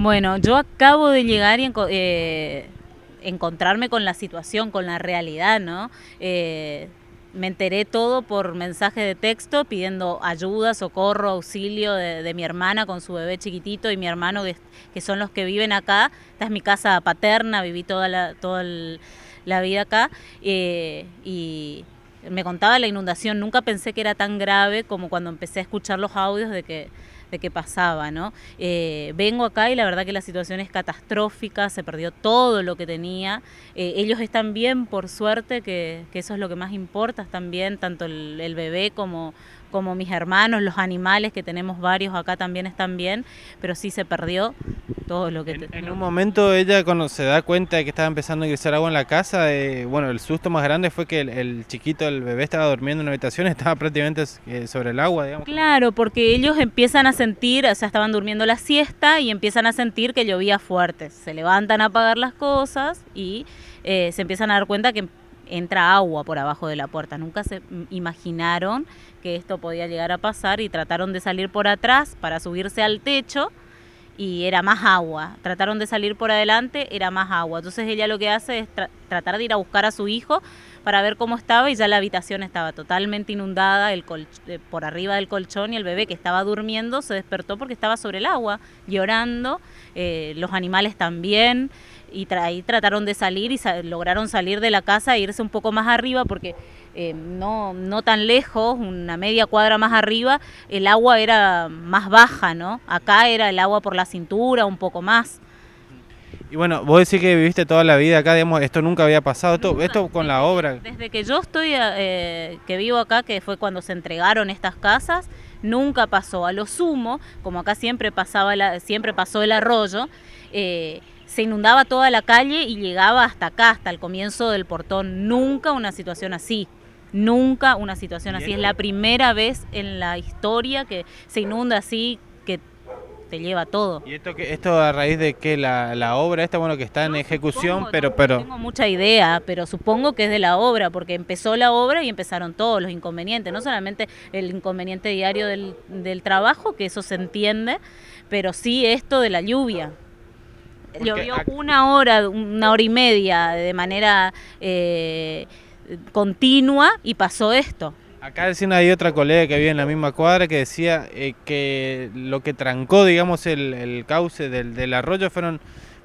Bueno, yo acabo de llegar y eh, encontrarme con la situación, con la realidad, ¿no? Eh, me enteré todo por mensaje de texto pidiendo ayuda, socorro, auxilio de, mi hermana con su bebé chiquitito y mi hermano que, son los que viven acá. Esta es mi casa paterna, viví toda la, la vida acá eh, y me contaba la inundación. Nunca pensé que era tan grave como cuando empecé a escuchar los audios de que de qué pasaba, ¿no? Eh, vengo acá y la verdad que la situación es catastrófica, se perdió todo lo que tenía. Eh, ellos están bien, por suerte, que, que, eso es lo que más importa, están tanto el, el bebé como, como mis hermanos, los animales, que tenemos varios acá también están bien, pero sí se perdió todo lo que... En, en un momento ella cuando se da cuenta de que estaba empezando a ingresar agua en la casa, eh, bueno, el susto más grande fue que el, chiquito, el bebé estaba durmiendo en una habitación, estaba prácticamente eh, sobre el agua, digamos. Claro, porque ellos empiezan a sentir, o sea, estaban durmiendo la siesta y empiezan a sentir que llovía fuerte, se levantan a apagar las cosas y eh, se empiezan a dar cuenta que entra agua por abajo de la puerta. Nunca se imaginaron que esto podía llegar a pasar y trataron de salir por atrás para subirse al techo y era más agua. Trataron de salir por adelante, era más agua. Entonces ella lo que hace es tratar de ir a buscar a su hijo para ver cómo estaba y ya la habitación estaba totalmente inundada, el eh, por arriba del colchón y el bebé que estaba durmiendo se despertó porque estaba sobre el agua, llorando, eh, los animales también y ahí trataron de salir y lograron salir de la casa e irse un poco más arriba porque eh, no, no tan lejos, una media cuadra más arriba, el agua era más baja, ¿no? Acá era el agua por la cintura, un poco más. Y bueno, vos decís que viviste toda la vida acá, digamos, esto nunca había pasado, esto, esto con la obra. Desde que yo estoy, eh, que vivo acá, que fue cuando se entregaron estas casas, nunca pasó. A lo sumo, como acá siempre, pasaba la, siempre pasó el arroyo, eh, se inundaba toda la calle y llegaba hasta acá, hasta el comienzo del portón. Nunca una situación así. Nunca una situación así. Es la primera vez en la historia que se inunda así, que te lleva todo. ¿Y esto, que, esto a raíz de que la, obra esta, bueno, que está en ejecución, pero... No, pero... tengo mucha idea, pero supongo que es de la obra, porque empezó la obra y empezaron todos los inconvenientes, no solamente el inconveniente diario del trabajo, que eso se entiende, pero sí esto de la lluvia. Llovió una hora, una hora y media de manera eh, continua y pasó esto. Acá una hay otra colega que había en la misma cuadra que decía eh, que lo que trancó, digamos, el, cauce del, arroyo fueron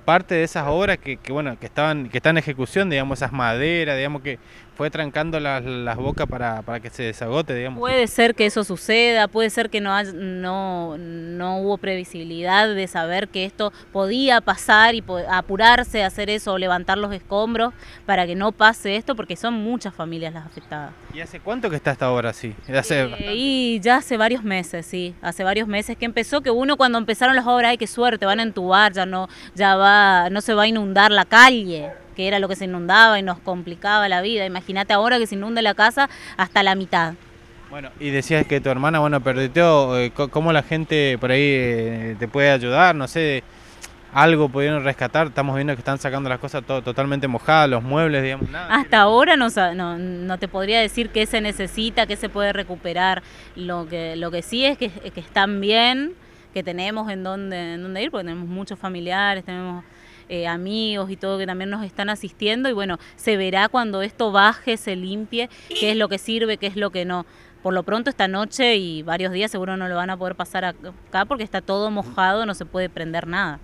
parte de esas obras que, bueno que estaban que están en ejecución digamos esas maderas digamos que fue trancando las, las bocas para, que se desagote, digamos. Puede ser que eso suceda, puede ser que no, no, no hubo previsibilidad de saber que esto podía pasar y apurarse a hacer eso levantar los escombros para que no pase esto, porque son muchas familias las afectadas. ¿Y hace cuánto que está hasta ahora así? Eh, y ya hace varios meses, sí, hace varios meses que empezó, que uno cuando empezaron las obras, ay, qué suerte, van a entubar, ya no, ya va, no se va a inundar la calle que era lo que se inundaba y nos complicaba la vida. Imagínate ahora que se inunda la casa hasta la mitad. Bueno, y decías que tu hermana, bueno, perdió, eh, ¿cómo la gente por ahí eh, te puede ayudar? No sé, algo pudieron rescatar. Estamos viendo que están sacando las cosas totalmente mojadas, los muebles, digamos, nada. Hasta ahora no, no, te podría decir qué se necesita, qué se puede recuperar. Lo que, lo que sí es que, están bien, que tenemos en dónde, en dónde ir, porque tenemos muchos familiares, tenemos eh, amigos y todo que también nos están asistiendo y bueno, se verá cuando esto baje, se limpie, qué es lo que sirve, qué es lo que no. Por lo pronto esta noche y varios días seguro no lo van a poder pasar acá porque está todo mojado, no se puede prender nada.